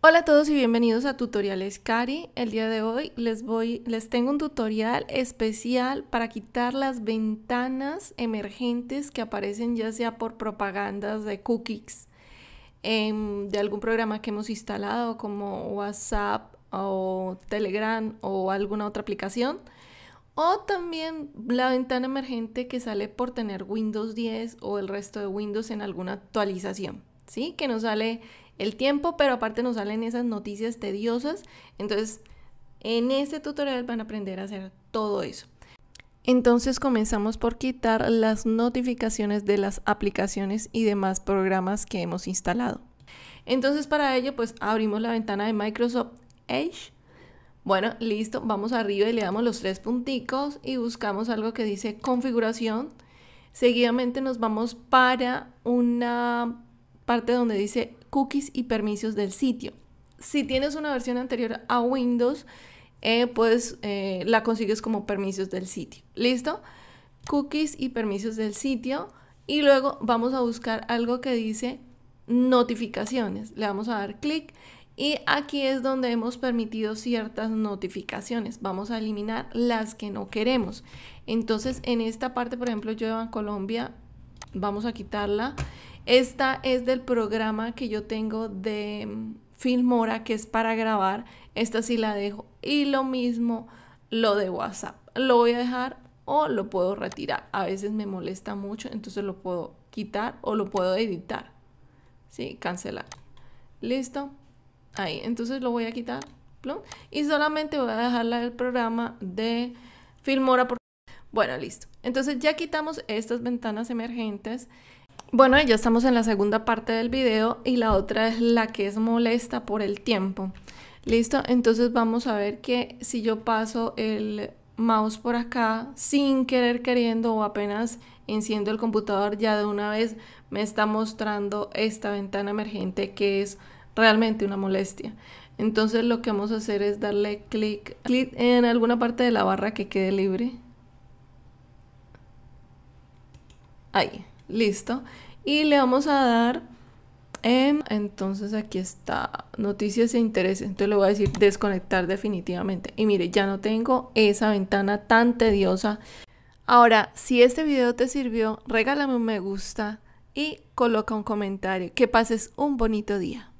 Hola a todos y bienvenidos a Tutoriales Cari. El día de hoy les voy les tengo un tutorial especial para quitar las ventanas emergentes que aparecen ya sea por propagandas de cookies em, de algún programa que hemos instalado como WhatsApp o Telegram o alguna otra aplicación. O también la ventana emergente que sale por tener Windows 10 o el resto de Windows en alguna actualización, ¿sí? Que nos sale el tiempo, pero aparte nos salen esas noticias tediosas. Entonces, en este tutorial van a aprender a hacer todo eso. Entonces comenzamos por quitar las notificaciones de las aplicaciones y demás programas que hemos instalado. Entonces para ello pues abrimos la ventana de Microsoft Edge. Bueno, listo, vamos arriba y le damos los tres punticos y buscamos algo que dice configuración. Seguidamente nos vamos para una parte donde dice cookies y permisos del sitio. Si tienes una versión anterior a Windows, eh, pues eh, la consigues como permisos del sitio. ¿Listo? Cookies y permisos del sitio. Y luego vamos a buscar algo que dice notificaciones. Le vamos a dar clic y aquí es donde hemos permitido ciertas notificaciones. Vamos a eliminar las que no queremos. Entonces en esta parte, por ejemplo, yo en Colombia, vamos a quitarla. Esta es del programa que yo tengo de Filmora, que es para grabar. Esta sí la dejo. Y lo mismo lo de WhatsApp. Lo voy a dejar o lo puedo retirar. A veces me molesta mucho, entonces lo puedo quitar o lo puedo editar. ¿Sí? Cancelar. Listo. Ahí. Entonces lo voy a quitar. Y solamente voy a dejarla el programa de Filmora. Bueno, listo. Entonces ya quitamos estas ventanas emergentes. Bueno, ya estamos en la segunda parte del video y la otra es la que es molesta por el tiempo. Listo, entonces vamos a ver que si yo paso el mouse por acá sin querer queriendo o apenas enciendo el computador ya de una vez me está mostrando esta ventana emergente que es realmente una molestia. Entonces lo que vamos a hacer es darle clic, en alguna parte de la barra que quede libre. Ahí. Listo. Y le vamos a dar... Em, entonces aquí está noticias e intereses. Entonces le voy a decir desconectar definitivamente. Y mire, ya no tengo esa ventana tan tediosa. Ahora, si este video te sirvió, regálame un me gusta y coloca un comentario. Que pases un bonito día.